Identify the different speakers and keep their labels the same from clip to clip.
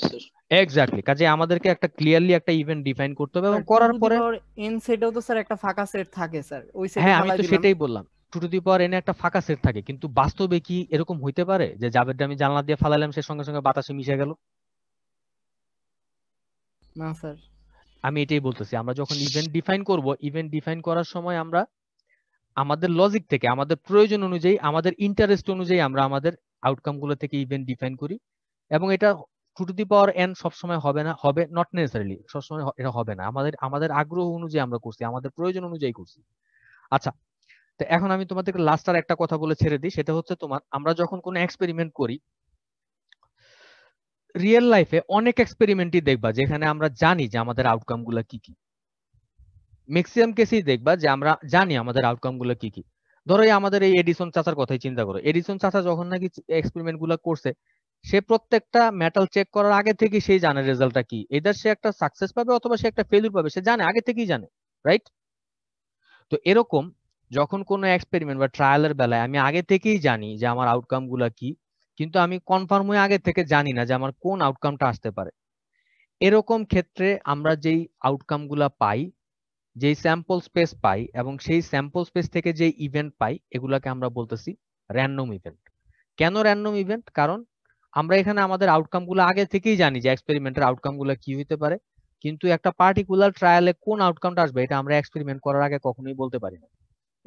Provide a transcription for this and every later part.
Speaker 1: করছি sir exactly কাজে আমাদেরকে একটা ক্লিয়ারলি একটা ইভেন্ট ডিফাইন করতে হবে এবং করার পরে এন তো স্যার একটা ফাঁকা সেট থাকে স্যার ওই সেট হ্যাঁ আমি তো সেটাই বললাম টু টু দি পাওয়ার একটা ফাঁকা সেট থাকে কিন্তু বাস্তবে কি এরকম হইতে পারে যে আমি জানলা দিয়ে ফালালাম সে সঙ্গে সঙ্গে বাতাসে মিশে গেল না স্যার আমি এটাই বলতেছি আমরা যখন ইভেন্ট ডিফাইন করব ইভেন্ট ডিফাইন করার সময় আমরা আমাদের লজিক থেকে আমাদের প্রয়োজন অনুযায়ী আমাদের ইন্টারেস্ট অনুযায়ী আমরা আমাদের আউটকাম গুলো থেকে ইভেন্ট ডিফাইন করি এবং এটা two to the power n সবসময় হবে না হবে নট নেসেসারিলি সবসময় এটা হবে না আমাদের আমাদের আগ্রহ অনুযায়ী আমরা করছি আমাদের প্রয়োজন অনুযায়ী করছি আচ্ছা তো এখন আমি তোমাদেরকে লাস্ট আর একটা কথা বলে ছেড়ে দিই সেটা হচ্ছে তোমার আমরা যখন কোনো এক্সপেরিমেন্ট করি রিয়েল লাইফে অনেক এক্সপেরিমেন্টই দেখবা যেখানে আমরা জানি যে আমাদের আউটকাম গুলো কি কি ম্যাক্সিমাম কেসেই দেখবা যে আমরা জানি আমাদের আউটকাম গুলো কি কি ধরো আমাদের এই এডিসন চাচার কথাই চিন্তা করো এডিসন চাচা যখন নাকি এক্সপেরিমেন্ট গুলা করছে সে প্রত্যেকটা মেটাল চেক করার আগে থেকে সেই জানে রেজাল্টটা কি এদের সে একটা সাকসেস পাবে অথবা সে একটা ফেলিউর পাবে সে জানে আগে থেকেই জানে রাইট তো এরকম যখন কোনো এক্সপেরিমেন্ট বা ট্রায়ালের বেলায় আমি আগে থেকেই জানি যে আমার আউটকাম গুলা কি কিন্তু আমি কনফার্ম হয়ে আগে থেকে জানি না যে আমার কোন আউটকামটা আসতে পারে এরকম ক্ষেত্রে আমরা যেই আউটকাম গুলা পাই যেই স্যাম্পল স্পেস পাই এবং সেই স্যাম্পল স্পেস থেকে যে ইভেন্ট পাই এগুলাকে আমরা বলতেছি র্যান্ডম ইভেন্ট কেন র্যান্ডম ইভেন্ট কারণ আমরা এখানে আমাদের আউটকাম গুলো আগে থেকেই জানি যে এক্সপেরিমেন্টের আউটকাম গুলো কি হইতে পারে কিন্তু একটা পার্টিকুলার ট্রায়ালে কোন আউটকামটা আসবে এটা আমরা এক্সপেরিমেন্ট করার আগে কখনোই বলতে পারি না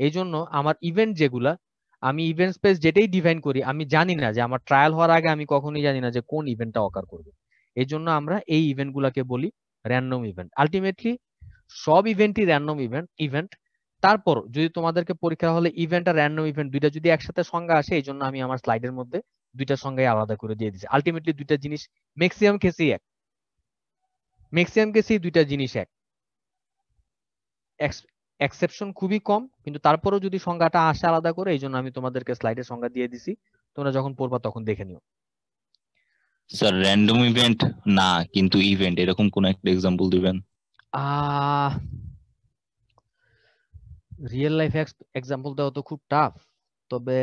Speaker 1: এই জন্য আমার ইভেন্ট যেগুলা আমি ইভেন্ট স্পেস যেটাই ডিফাইন করি আমি জানি না যে আমার ট্রায়াল হওয়ার আগে আমি কখনোই জানি না যে কোন ইভেন্টটা অকার করবে এই জন্য আমরা এই ইভেন্ট গুলাকে বলি র্যান্ডম ইভেন্ট আলটিমেটলি সব ইভেন্টই র্যান্ডম ইভেন্ট ইভেন্ট তারপর যদি তোমাদেরকে পরীক্ষা হলে ইভেন্ট আর র্যান্ডম ইভেন্ট দুইটা যদি একসাথে সংজ্ঞা আসে এই জন্য আমি আমার স্লাইডের মধ্যে দুইটা সংজ্ঞাই আলাদা করে দিয়ে দিছে আলটিমেটলি দুইটা জিনিস ম্যাক্সিমাম কেসেই এক ম্যাক্সিমাম কেসেই দুইটা জিনিস এক এক্সেপশন খুবই কম কিন্তু তারপরেও যদি সংজ্ঞাটা আসে আলাদা করে এই জন্য আমি তোমাদেরকে স্লাইডে সংজ্ঞা দিয়ে দিছি তোমরা যখন পড়বা তখন দেখে নিও স্যার র্যান্ডম ইভেন্ট না কিন্তু ইভেন্ট এরকম কোন একটা এক্সাম্পল দিবেন রিয়েল লাইফ এক্সাম্পল দেওয়া তো খুব টাফ তবে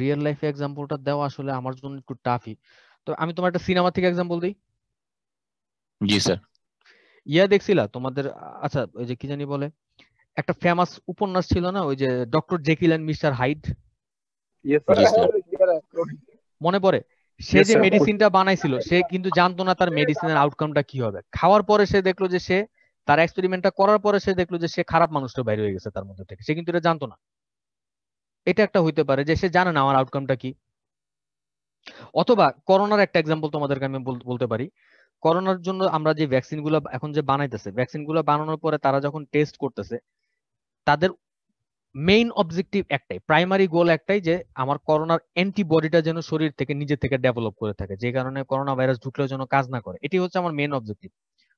Speaker 1: রিয়েল লাইফে এক্সাম্পলটা দেওয়া আসলে আমার জন্য একটু টাফই তো আমি তোমার একটা সিনেমা থেকে এক্সাম্পল দিই জি স্যার ইয়া দেখছিলা তোমাদের আচ্ছা ওই যে কি জানি বলে একটা ফেমাস উপন্যাস ছিল না ওই যে doctor Jekyll and mister Hyde মনে পড়ে সে যে মেডিসিনটা বানাইছিল সে কিন্তু জানতো না তার মেডিসিনের আউটকামটা কি হবে খাওয়ার পরে সে দেখলো যে সে তার এক্সপেরিমেন্টটা করার পরে সে দেখলো যে সে খারাপ মানুষটা বাইরে হয়ে গেছে তার মধ্যে থেকে সে কিন্তু এটা জানতো না এটা একটা হইতে পারে যে সে জানে না আমার আউটকামটা কি অথবা করোনার একটা এক্সাম্পল তোমাদেরকে আমি বলতে পারি করোনার জন্য আমরা যে ভ্যাকসিন গুলো এখন যে বানাইতেছে ভ্যাকসিন গুলো বানানোর পরে তারা যখন টেস্ট করতেছে তাদের মেইন অবজেক্টিভ একটাই প্রাইমারি গোল একটাই যে আমার করোনার অ্যান্টিবডিটা যেন শরীর থেকে নিজে থেকে ডেভেলপ করে থাকে যে কারণে করোনা ভাইরাস ঢুকলেও যেন কাজ না করে এটি হচ্ছে আমার মেইন অবজেক্টিভ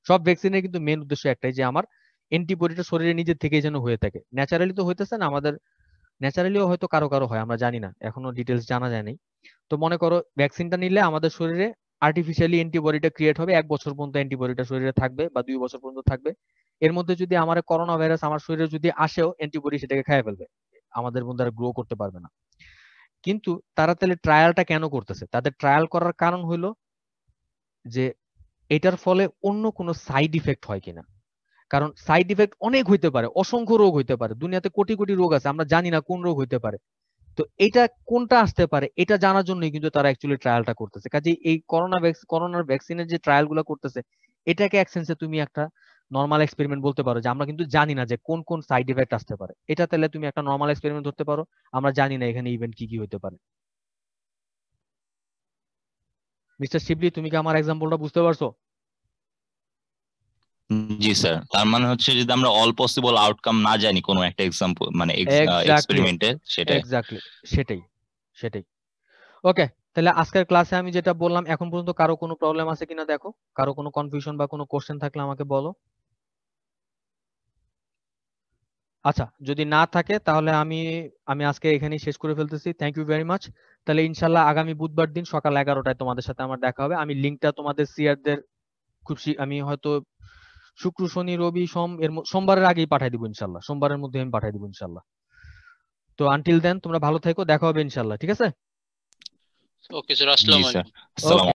Speaker 1: সব ভ্যাকসিনের কিন্তু মেইন উদ্দেশ্য একটাই যে আমার অ্যান্টিবডিটা শরীরে নিজে থেকে যেন হয়ে থাকে ন্যাচারালি তো হইতেছে না আমাদের ন্যাচারালিও হয়তো কারো কারো হয় আমরা জানি না এখনো ডিটেলস জানা যায়নি তো মনে করো ভ্যাকসিনটা নিলে আমাদের শরীরে আর্টিফিশিয়ালি অ্যান্টিবডিটা ক্রিয়েট হবে এক বছর পর্যন্ত অ্যান্টিবডিটা শরীরে থাকবে বা দুই বছর পর্যন্ত থাকবে এর মধ্যে যদি আমার করোনা ভাইরাস আমার শরীরে যদি আসেও অ্যান্টিবডি সেটাকে খেয়ে ফেলবে আমাদের মধ্যে আর গ্রো করতে পারবে না কিন্তু তারা তাহলে ট্রায়ালটা কেন করতেছে তাদের ট্রায়াল করার কারণ হলো যে এটার ফলে অন্য কোনো সাইড ইফেক্ট হয় কিনা কারণ সাইড ইফেক্ট অনেক হইতে পারে অসংখ্য রোগ হইতে পারে দুনিয়াতে কোটি কোটি রোগ আছে আমরা জানি না কোন রোগ হইতে পারে তো এটা কোনটা আসতে পারে এটা জানার জন্যই কিন্তু তারা অ্যাকচুয়ালি ট্রায়ালটা করতেছে কাজে এই করোনা করোনার ভ্যাকসিনের যে ট্রায়ালগুলো করতেছে এটাকে এক সেন্সে তুমি একটা নর্মাল এক্সপেরিমেন্ট বলতে পারো যে আমরা কিন্তু জানি না যে কোন কোন সাইড ইফেক্ট আসতে পারে এটা তাহলে তুমি একটা নর্মাল এক্সপেরিমেন্ট ধরতে পারো আমরা জানি না এখানে ইভেন্ট কি কি হতে পারে মিস্টার শিবলি তুমি কি আমার এক্সাম্পলটা বুঝতে পারছো জি স্যার তার মানে হচ্ছে যদি আমরা অল পসিবল আউটকাম না জানি কোনো একটা এক্সাম্পল মানে এক্সপেরিমেন্টে সেটাই এক্স্যাক্টলি সেটাই সেটাই ওকে তাহলে আজকের ক্লাসে আমি যেটা বললাম এখন পর্যন্ত কারো কোনো প্রবলেম আছে কিনা দেখো কারো কোনো কনফিউশন বা কোনো কোশ্চেন থাকলে আমাকে বলো আচ্ছা যদি না থাকে তাহলে আমি আমি আজকে এখানেই শেষ করে ফেলতেছি থ্যাংক ইউ ভেরি মাচ তাহলে ইনশাল্লাহ আগামী বুধবার দিন সকাল এগারোটায় তোমাদের সাথে আমার দেখা হবে আমি লিঙ্কটা তোমাদের সিয়ারদের খুব আমি হয়তো শুক্র শনি রবি সোম এর সোমবারের আগেই পাঠাই দিব ইনশাল্লাহ সোমবারের মধ্যে আমি পাঠাই দিব ইনশাল্লাহ তো আনটিল দেন তোমরা ভালো থেকো দেখা হবে ইনশাল্লাহ ঠিক আছে ওকে স্যার আসসালামু আলাইকুম